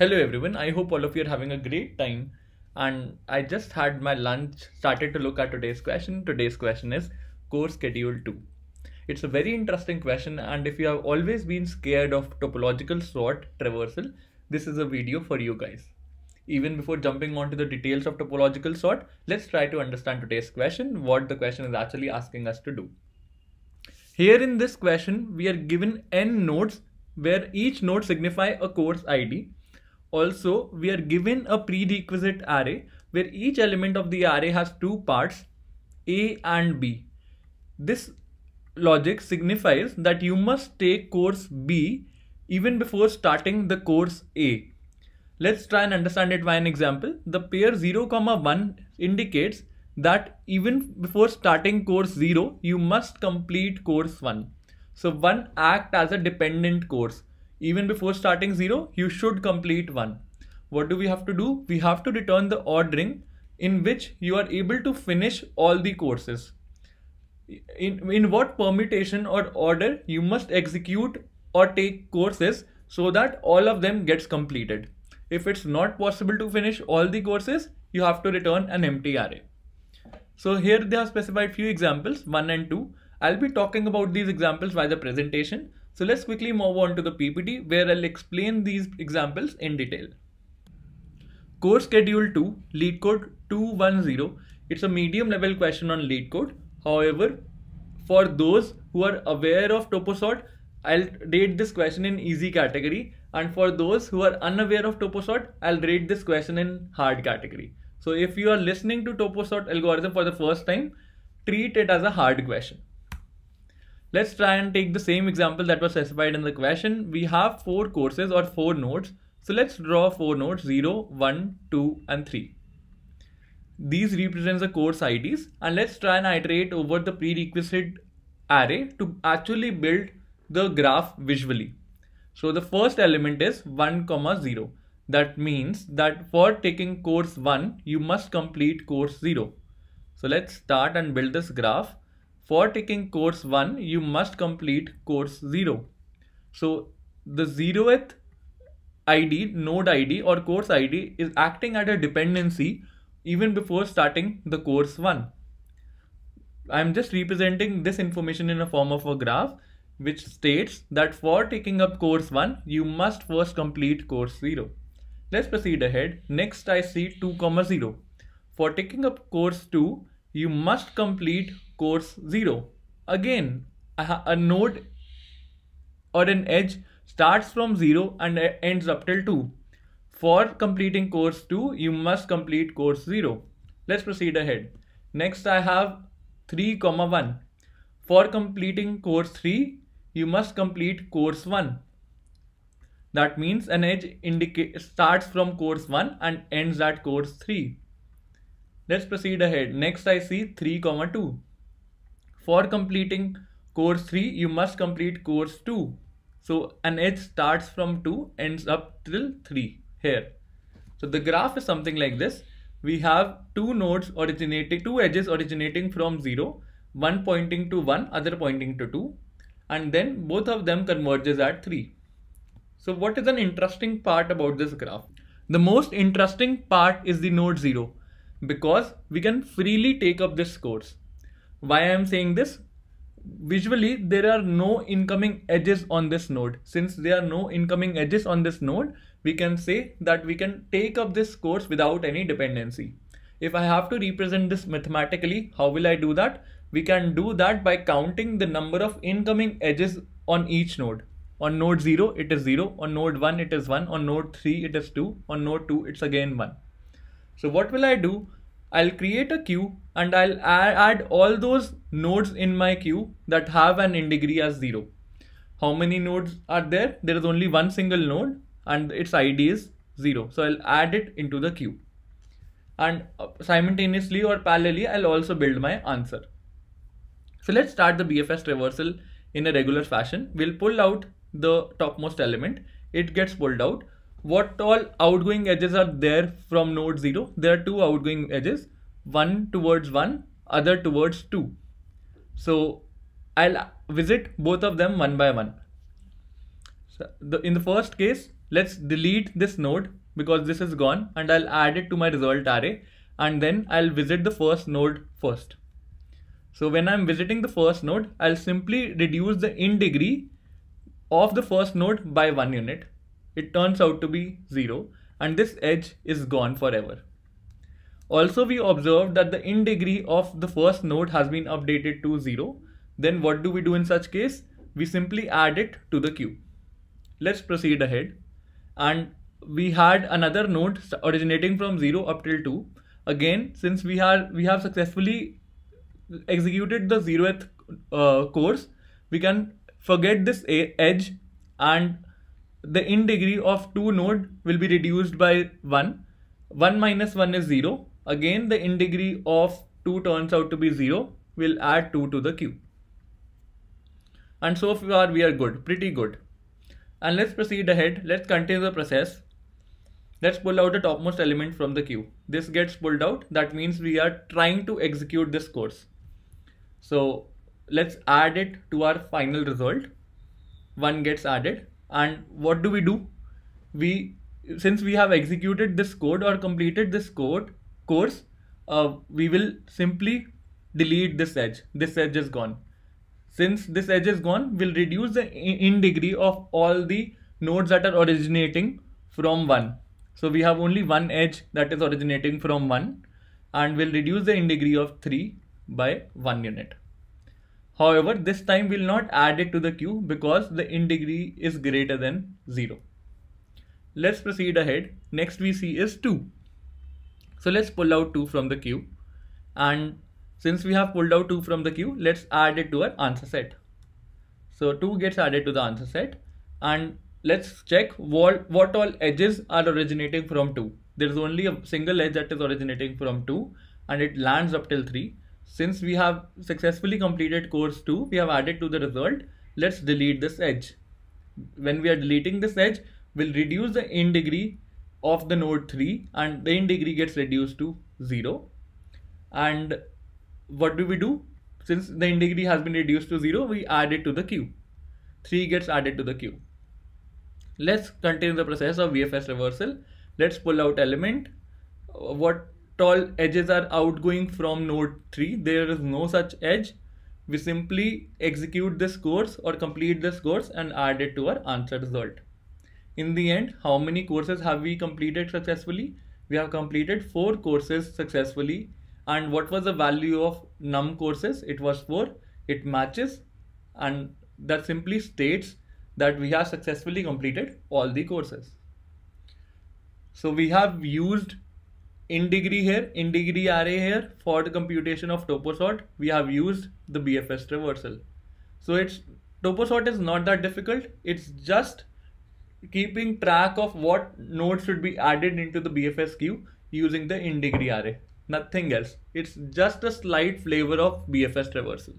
Hello everyone, I hope all of you are having a great time. And I just had my lunch, started to look at today's question. Today's question is Core Schedule 2. It's a very interesting question, and if you have always been scared of topological sort traversal, this is a video for you guys. Even before jumping onto the details of topological sort, let's try to understand today's question, what the question is actually asking us to do. Here in this question, we are given n nodes where each node signify a course ID also, we are given a prerequisite array where each element of the array has two parts, A and B. This logic signifies that you must take course B even before starting the course A. Let's try and understand it by an example. The pair 0, 1 indicates that even before starting course 0, you must complete course 1. So 1 act as a dependent course even before starting 0, you should complete 1. What do we have to do? We have to return the ordering in which you are able to finish all the courses. In, in what permutation or order you must execute or take courses so that all of them gets completed. If it's not possible to finish all the courses, you have to return an empty array. So here they have specified few examples, 1 and 2. I'll be talking about these examples by the presentation. So let's quickly move on to the PPT where I'll explain these examples in detail. Course Schedule 2, lead code 210. It's a medium level question on lead code. However, for those who are aware of TopoSort, I'll rate this question in easy category. And for those who are unaware of TopoSort, I'll rate this question in hard category. So if you are listening to TopoSort algorithm for the first time, treat it as a hard question. Let's try and take the same example that was specified in the question. We have four courses or four nodes. So let's draw four nodes 0, 1, 2 and 3. These represents the course IDs and let's try and iterate over the prerequisite array to actually build the graph visually. So the first element is 1, comma 0. That means that for taking course 1, you must complete course 0. So let's start and build this graph. For taking course 1, you must complete course 0. So the 0th ID, node ID or course ID is acting at a dependency even before starting the course 1. I'm just representing this information in a form of a graph which states that for taking up course 1, you must first complete course 0. Let's proceed ahead. Next I see 2, comma 0. For taking up course 2, you must complete course 0. Again, a node or an edge starts from 0 and ends up till 2. For completing course 2, you must complete course 0. Let's proceed ahead. Next, I have 3, comma 1. For completing course 3, you must complete course 1. That means an edge indicates starts from course 1 and ends at course 3. Let's proceed ahead. Next I see 3 comma 2. For completing course 3, you must complete course 2. So an edge starts from 2, ends up till 3 here. So the graph is something like this. We have two nodes originating, two edges originating from 0, one pointing to 1, other pointing to 2 and then both of them converges at 3. So what is an interesting part about this graph? The most interesting part is the node 0 because we can freely take up this course. Why I am saying this? Visually, there are no incoming edges on this node. Since there are no incoming edges on this node, we can say that we can take up this course without any dependency. If I have to represent this mathematically, how will I do that? We can do that by counting the number of incoming edges on each node. On node 0, it is 0. On node 1, it is 1. On node 3, it is 2. On node 2, it's again 1. So what will I do? I'll create a queue and I'll add all those nodes in my queue that have an in-degree as zero. How many nodes are there? There is only one single node and its ID is zero. So I'll add it into the queue. And uh, simultaneously or parallelly, I'll also build my answer. So let's start the BFS reversal in a regular fashion. We'll pull out the topmost element. It gets pulled out what all outgoing edges are there from node 0 there are two outgoing edges one towards 1 other towards 2 so i'll visit both of them one by one so the, in the first case let's delete this node because this is gone and i'll add it to my result array and then i'll visit the first node first so when i'm visiting the first node i'll simply reduce the in degree of the first node by one unit it turns out to be 0 and this edge is gone forever. Also we observed that the in degree of the first node has been updated to 0. Then what do we do in such case? We simply add it to the queue. Let's proceed ahead. And we had another node originating from 0 up till 2. Again, since we have, we have successfully executed the 0th uh, course, we can forget this edge and the in degree of 2 node will be reduced by 1. 1 minus 1 is 0. Again, the in degree of 2 turns out to be 0. We'll add 2 to the queue. And so far we are good, pretty good. And let's proceed ahead. Let's continue the process. Let's pull out the topmost element from the queue. This gets pulled out. That means we are trying to execute this course. So let's add it to our final result. One gets added and what do we do we since we have executed this code or completed this code course uh, we will simply delete this edge this edge is gone since this edge is gone we'll reduce the in degree of all the nodes that are originating from one so we have only one edge that is originating from one and we'll reduce the in degree of 3 by 1 unit. However, this time we'll not add it to the queue because the in degree is greater than 0. Let's proceed ahead. Next we see is 2. So let's pull out 2 from the queue. And since we have pulled out 2 from the queue, let's add it to our answer set. So 2 gets added to the answer set. And let's check what, what all edges are originating from 2. There is only a single edge that is originating from 2 and it lands up till 3 since we have successfully completed course 2, we have added to the result. Let's delete this edge. When we are deleting this edge, we'll reduce the in degree of the node 3 and the in degree gets reduced to 0. And what do we do? Since the in degree has been reduced to 0, we add it to the queue. 3 gets added to the queue. Let's continue the process of VFS reversal. Let's pull out element. What tall edges are outgoing from node 3 there is no such edge we simply execute this course or complete this course and add it to our answer result in the end how many courses have we completed successfully we have completed four courses successfully and what was the value of num courses it was four it matches and that simply states that we have successfully completed all the courses so we have used in degree here, in degree array here, for the computation of toposort, we have used the BFS traversal. So it's toposort is not that difficult. It's just keeping track of what nodes should be added into the BFS queue using the in degree array. Nothing else. It's just a slight flavor of BFS traversal.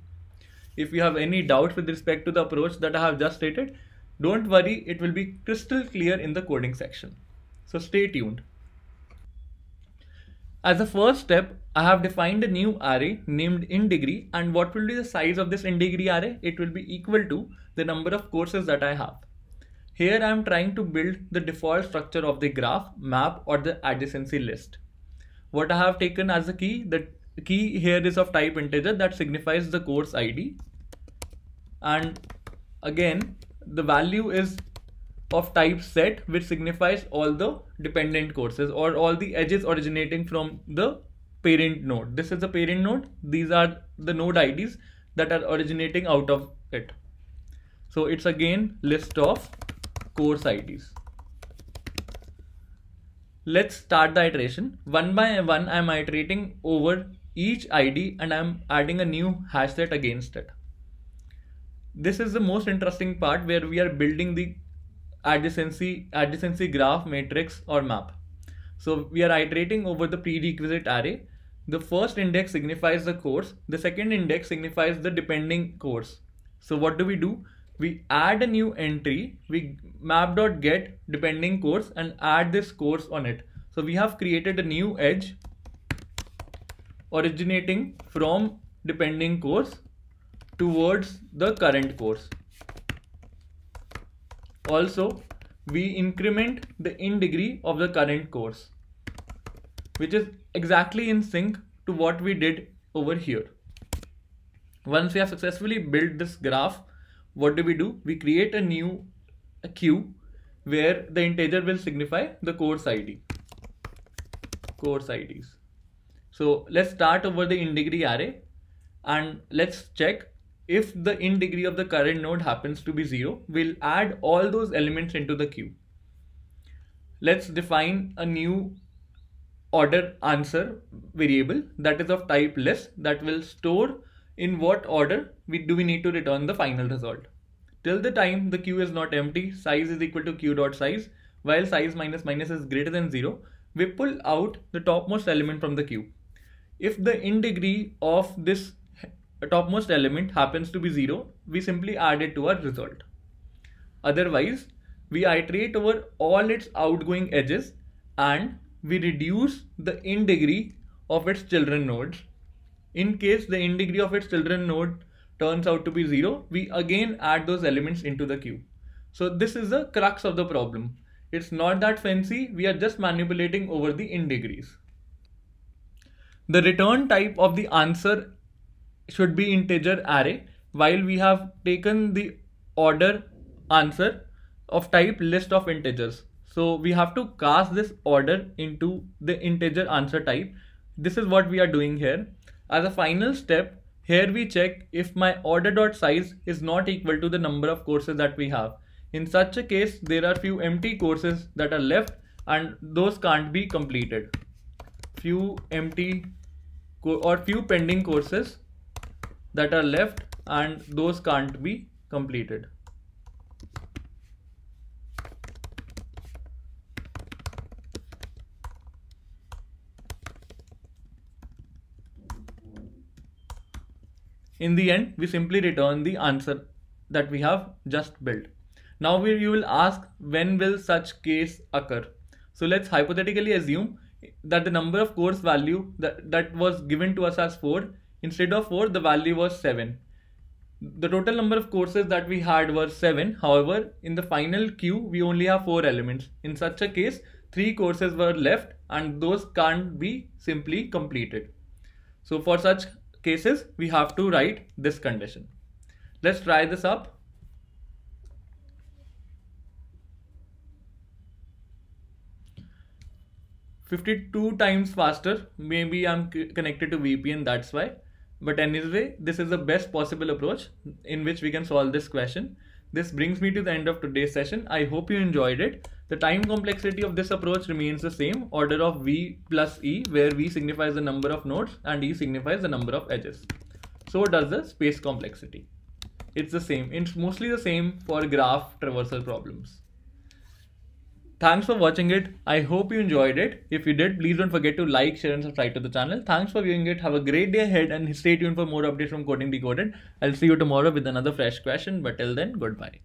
If you have any doubts with respect to the approach that I have just stated, don't worry, it will be crystal clear in the coding section. So stay tuned. As a first step, I have defined a new array named in degree and what will be the size of this in degree array? It will be equal to the number of courses that I have. Here I am trying to build the default structure of the graph, map or the adjacency list. What I have taken as a key, the key here is of type integer that signifies the course ID. And again, the value is of type set which signifies all the dependent courses or all the edges originating from the parent node. This is the parent node. These are the node IDs that are originating out of it. So it's again list of course IDs. Let's start the iteration. One by one, I'm iterating over each ID and I'm adding a new hash set against it. This is the most interesting part where we are building the adjacency, adjacency graph, matrix or map. So we are iterating over the prerequisite array. The first index signifies the course. The second index signifies the depending course. So what do we do? We add a new entry, we map.get depending course and add this course on it. So we have created a new edge originating from depending course towards the current course. Also, we increment the in degree of the current course, which is exactly in sync to what we did over here. Once we have successfully built this graph, what do we do? We create a new queue where the integer will signify the course ID, course IDs. So let's start over the in degree array and let's check if the in degree of the current node happens to be 0, we'll add all those elements into the queue. Let's define a new order answer variable that is of type list that will store in what order we do we need to return the final result. Till the time the queue is not empty, size is equal to queue dot size. While size minus minus is greater than 0, we pull out the topmost element from the queue. If the in degree of this a topmost element happens to be 0, we simply add it to our result. Otherwise, we iterate over all its outgoing edges and we reduce the in degree of its children nodes. In case the in degree of its children node turns out to be 0, we again add those elements into the queue. So this is the crux of the problem. It's not that fancy, we are just manipulating over the in degrees. The return type of the answer should be integer array while we have taken the order answer of type list of integers. So we have to cast this order into the integer answer type. This is what we are doing here. As a final step, here we check if my order dot size is not equal to the number of courses that we have. In such a case, there are few empty courses that are left and those can't be completed. Few empty or few pending courses that are left and those can't be completed. In the end, we simply return the answer that we have just built. Now we, you will ask when will such case occur. So let's hypothetically assume that the number of course value that, that was given to us as 4 Instead of 4, the value was 7. The total number of courses that we had were 7. However, in the final queue, we only have 4 elements. In such a case, 3 courses were left and those can't be simply completed. So for such cases, we have to write this condition. Let's try this up. Fifty-two times faster. Maybe I'm connected to VPN. That's why. But anyway, this is the best possible approach in which we can solve this question. This brings me to the end of today's session. I hope you enjoyed it. The time complexity of this approach remains the same, order of V plus E, where V signifies the number of nodes and E signifies the number of edges. So does the space complexity. It's the same. It's mostly the same for graph traversal problems. Thanks for watching it. I hope you enjoyed it. If you did, please don't forget to like, share, and subscribe to the channel. Thanks for viewing it. Have a great day ahead and stay tuned for more updates from Coding Decoded. I'll see you tomorrow with another fresh question. But till then, goodbye.